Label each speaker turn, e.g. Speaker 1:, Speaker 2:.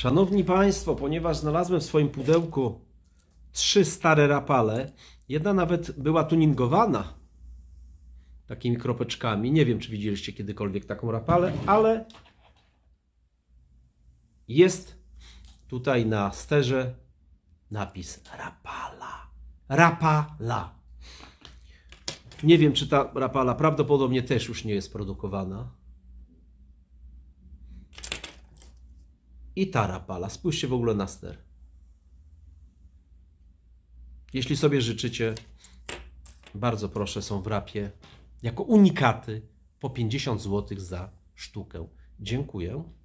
Speaker 1: Szanowni Państwo, ponieważ znalazłem w swoim pudełku trzy stare rapale, jedna nawet była tuningowana takimi kropeczkami. Nie wiem, czy widzieliście kiedykolwiek taką rapalę, ale jest tutaj na sterze napis rapala. Rapala. Nie wiem, czy ta rapala prawdopodobnie też już nie jest produkowana. i tarapala. Spójrzcie w ogóle na ster. Jeśli sobie życzycie, bardzo proszę, są w rapie jako unikaty po 50 zł za sztukę. Dziękuję.